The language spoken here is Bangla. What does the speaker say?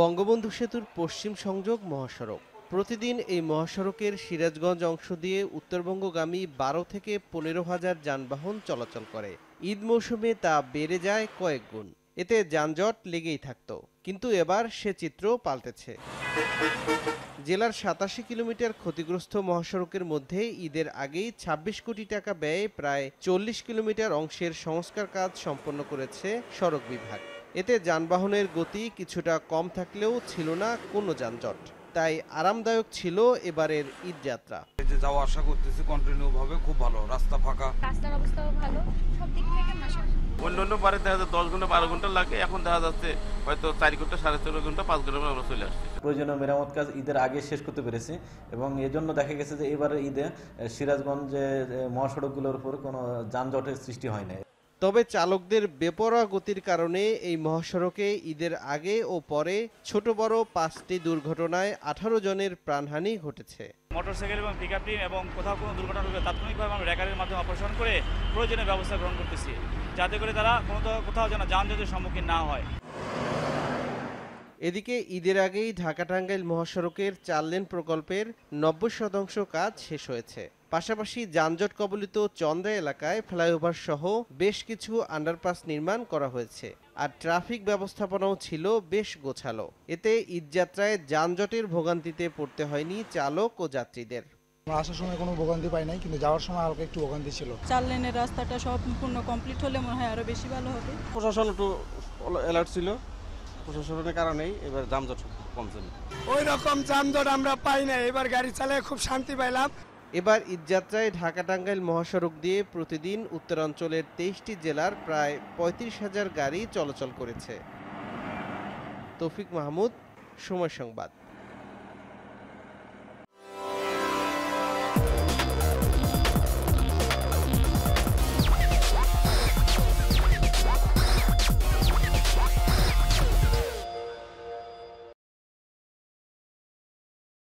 বঙ্গবন্ধু সেতুর পশ্চিম সংযোগ মহাসড়ক প্রতিদিন এই মহাসড়কের সিরাজগঞ্জ অংশ দিয়ে উত্তরবঙ্গগামী বারো থেকে পনেরো হাজার যানবাহন চলাচল করে ঈদ মৌসুমে তা বেড়ে যায় কয়েক গুণ এতে যানজট লেগেই থাকত কিন্তু এবার সে চিত্র পাল্টেছে জেলার সাতাশি কিলোমিটার ক্ষতিগ্রস্ত মহাসড়কের মধ্যে ঈদের আগেই ২৬ কোটি টাকা ব্যয়ে প্রায় চল্লিশ কিলোমিটার অংশের সংস্কার কাজ সম্পন্ন করেছে সড়ক বিভাগ এতে যানবাহনের গতি কিছুটা কম থাকলেও ছিল না কোনো যানজট তাই আরামদায়ক ছিল এবারের ঈদ যাত্রা যে যাওয়া আশা করতেছি কন্টিনিউ ভাবে খুব ভালো রাস্তা ফাঁকা রাস্তার অবস্থাও ভালো সব দিক থেকে অন্য অন্য বারে দেখা যায় দশ ঘন্টা বারো ঘন্টা লাগে এখন দেখা যাচ্ছে হয়তো চার ঘন্টা সাড়ে চার ঘন্টা পাঁচ ঘন্টা আমরা চলে আসছি প্রয়োজনীয় মেরামত কাজ ঈদের আগে শেষ করতে পেরেছি এবং এজন্য দেখা গেছে যে এবারে ঈদে সিরাজগঞ্জে মহাসড়কগুলোর উপর কোনো যানজটের সৃষ্টি হয় তবে চালকদের বেপরোয়া গতির কারণে এই মহাসড়কে ঈদের আগে ও পরে ছোট বড় পাঁচটি দুর্ঘটনায় আঠারো জনের প্রাণহানি ঘটেছে মোটরসাইকেল এবং পিক টিম এবং কোথাও কোনো দুর্ঘটনা হলে তাৎক্ষণিকভাবে আমরা রেকারের মাধ্যমে অপারেশন করে প্রয়োজনীয় ব্যবস্থা গ্রহণ করতেছি যাতে করে তারা কোনো কোথাও যেন যানজটের সম্মুখীন না হয় এদিকে ঈদের আগেই ঢাকা টাঙ্গাইল মহাসড়কের চার লেন প্রকল্পের নব্বই শতাংশ কাজ শেষ হয়েছে পাশাপাশি যানজট কবলিত চন্দ্রা এলাকায় ফ্লাইওভার সহ বেশ কিছু আন্ডারপাস নির্মাণ করা হয়েছে আর ট্রাফিক ব্যবস্থাপনাও ছিল বেশ গোছালো এতে ঈদযাত্রায় যানজটের ভোগান্তিতে পড়তে হয়নি চালক ও যাত্রীদের আসার সময় কোনো ভোগান্তি পাই নাই কিন্তু যাওয়ার সময় হালকা একটু ভোগান্তি ছিল চার লেনের রাস্তাটা সম্পূর্ণ কমপ্লিট হলে মনে হয় আরো বেশি ভালো হবে প্রশাসন একটু অ্যালার্ট ছিল প্রশাসনের কারণেই এবার যানজট কমছে ওই রকম যানজট আমরা পাই না এবার গাড়ি চালায় খুব শান্তি পাইলাম এবার ঈদযাত্রায় ঢাকা টাঙ্গাইল মহাসড়ক দিয়ে প্রতিদিন উত্তরাঞ্চলের তেইশটি জেলার প্রায় পঁয়ত্রিশ হাজার গাড়ি চলাচল করেছে তৌফিক মাহমুদ সময় সংবাদ